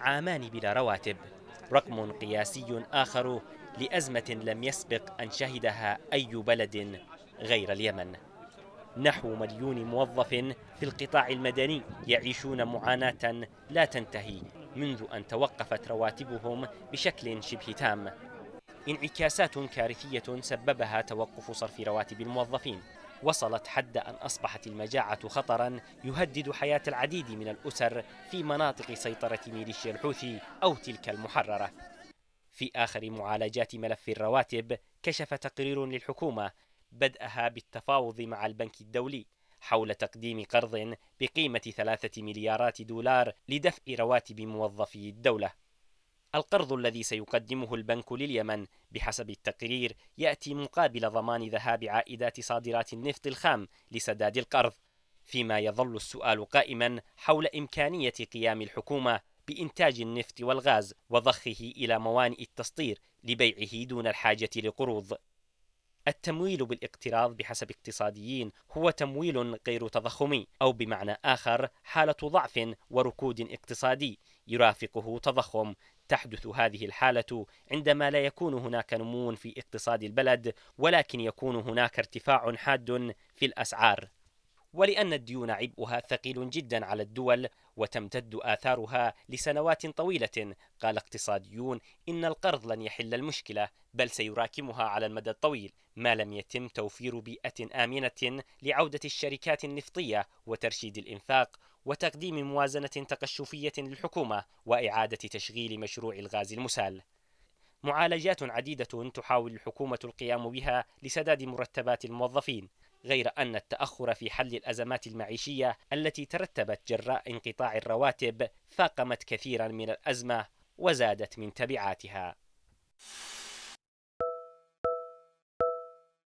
عامان بلا رواتب رقم قياسي آخر لأزمة لم يسبق أن شهدها أي بلد غير اليمن نحو مليون موظف في القطاع المدني يعيشون معاناة لا تنتهي منذ أن توقفت رواتبهم بشكل شبه تام انعكاسات كارثية سببها توقف صرف رواتب الموظفين وصلت حد أن أصبحت المجاعة خطرا يهدد حياة العديد من الأسر في مناطق سيطرة ميليشيا الحوثي أو تلك المحررة في آخر معالجات ملف الرواتب كشف تقرير للحكومة بدأها بالتفاوض مع البنك الدولي حول تقديم قرض بقيمة ثلاثة مليارات دولار لدفء رواتب موظفي الدولة القرض الذي سيقدمه البنك لليمن بحسب التقرير يأتي مقابل ضمان ذهاب عائدات صادرات النفط الخام لسداد القرض، فيما يظل السؤال قائما حول إمكانية قيام الحكومة بإنتاج النفط والغاز وضخه إلى موانئ التصدير لبيعه دون الحاجة لقروض. التمويل بالاقتراض بحسب اقتصاديين هو تمويل غير تضخمي أو بمعنى آخر حالة ضعف وركود اقتصادي يرافقه تضخم تحدث هذه الحالة عندما لا يكون هناك نمو في اقتصاد البلد ولكن يكون هناك ارتفاع حاد في الأسعار ولأن الديون عبئها ثقيل جدا على الدول وتمتد آثارها لسنوات طويلة قال اقتصاديون إن القرض لن يحل المشكلة بل سيراكمها على المدى الطويل ما لم يتم توفير بيئة آمنة لعودة الشركات النفطية وترشيد الإنفاق وتقديم موازنة تقشفية للحكومة وإعادة تشغيل مشروع الغاز المسال معالجات عديدة تحاول الحكومة القيام بها لسداد مرتبات الموظفين غير أن التأخر في حل الأزمات المعيشية التي ترتبت جراء انقطاع الرواتب فاقمت كثيرا من الأزمة وزادت من تبعاتها